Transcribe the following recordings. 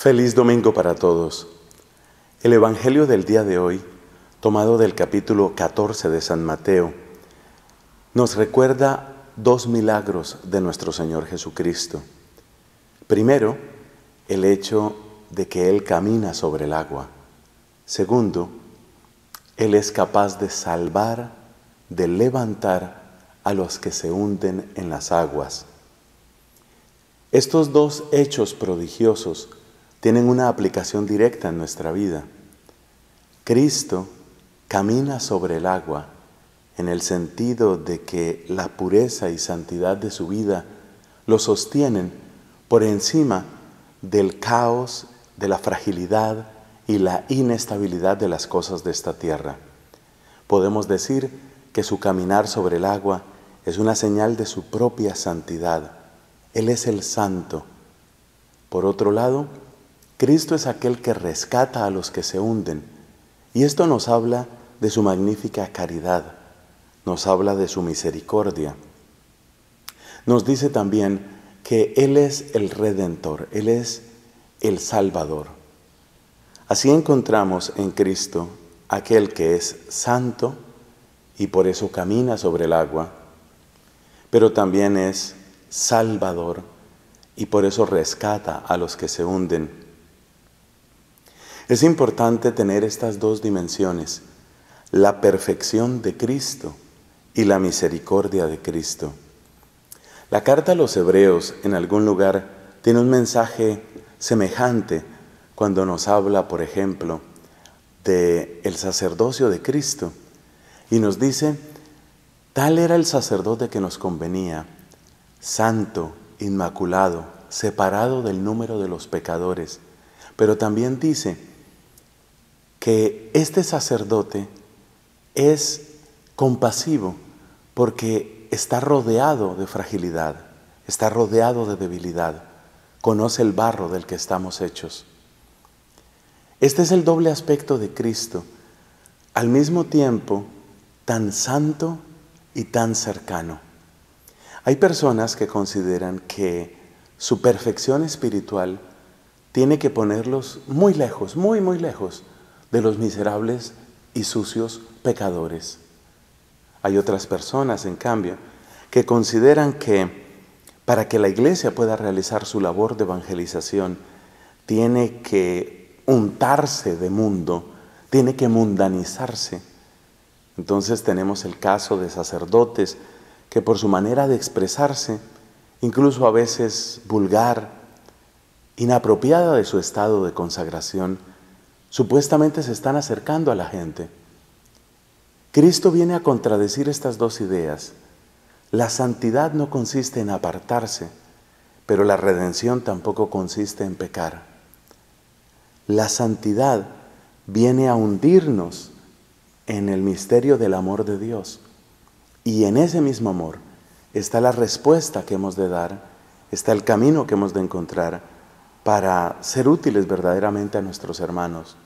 Feliz domingo para todos. El Evangelio del día de hoy, tomado del capítulo 14 de San Mateo, nos recuerda dos milagros de nuestro Señor Jesucristo. Primero, el hecho de que Él camina sobre el agua. Segundo, Él es capaz de salvar, de levantar a los que se hunden en las aguas. Estos dos hechos prodigiosos tienen una aplicación directa en nuestra vida. Cristo camina sobre el agua en el sentido de que la pureza y santidad de su vida lo sostienen por encima del caos, de la fragilidad y la inestabilidad de las cosas de esta tierra. Podemos decir que su caminar sobre el agua es una señal de su propia santidad. Él es el santo. Por otro lado, Cristo es aquel que rescata a los que se hunden. Y esto nos habla de su magnífica caridad, nos habla de su misericordia. Nos dice también que Él es el redentor, Él es el salvador. Así encontramos en Cristo aquel que es santo y por eso camina sobre el agua, pero también es salvador y por eso rescata a los que se hunden. Es importante tener estas dos dimensiones, la perfección de Cristo y la misericordia de Cristo. La carta a los hebreos en algún lugar tiene un mensaje semejante cuando nos habla, por ejemplo, de el sacerdocio de Cristo y nos dice, tal era el sacerdote que nos convenía, santo, inmaculado, separado del número de los pecadores. Pero también dice, que este sacerdote es compasivo porque está rodeado de fragilidad, está rodeado de debilidad, conoce el barro del que estamos hechos. Este es el doble aspecto de Cristo, al mismo tiempo tan santo y tan cercano. Hay personas que consideran que su perfección espiritual tiene que ponerlos muy lejos, muy, muy lejos de los miserables y sucios pecadores. Hay otras personas, en cambio, que consideran que para que la iglesia pueda realizar su labor de evangelización, tiene que untarse de mundo, tiene que mundanizarse. Entonces tenemos el caso de sacerdotes que por su manera de expresarse, incluso a veces vulgar, inapropiada de su estado de consagración, Supuestamente se están acercando a la gente. Cristo viene a contradecir estas dos ideas. La santidad no consiste en apartarse, pero la redención tampoco consiste en pecar. La santidad viene a hundirnos en el misterio del amor de Dios. Y en ese mismo amor está la respuesta que hemos de dar, está el camino que hemos de encontrar para ser útiles verdaderamente a nuestros hermanos.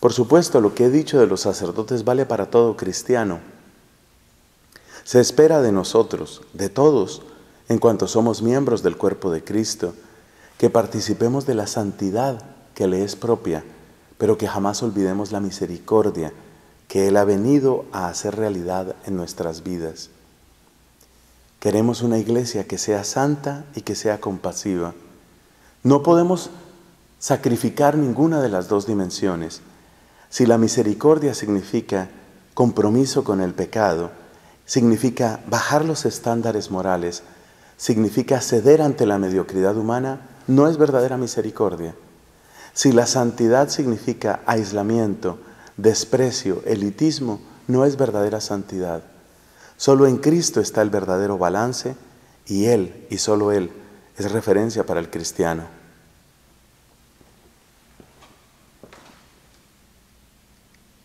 Por supuesto, lo que he dicho de los sacerdotes vale para todo cristiano. Se espera de nosotros, de todos, en cuanto somos miembros del cuerpo de Cristo, que participemos de la santidad que le es propia, pero que jamás olvidemos la misericordia que Él ha venido a hacer realidad en nuestras vidas. Queremos una iglesia que sea santa y que sea compasiva. No podemos sacrificar ninguna de las dos dimensiones. Si la misericordia significa compromiso con el pecado, significa bajar los estándares morales, significa ceder ante la mediocridad humana, no es verdadera misericordia. Si la santidad significa aislamiento, desprecio, elitismo, no es verdadera santidad. Solo en Cristo está el verdadero balance y Él, y solo Él, es referencia para el cristiano.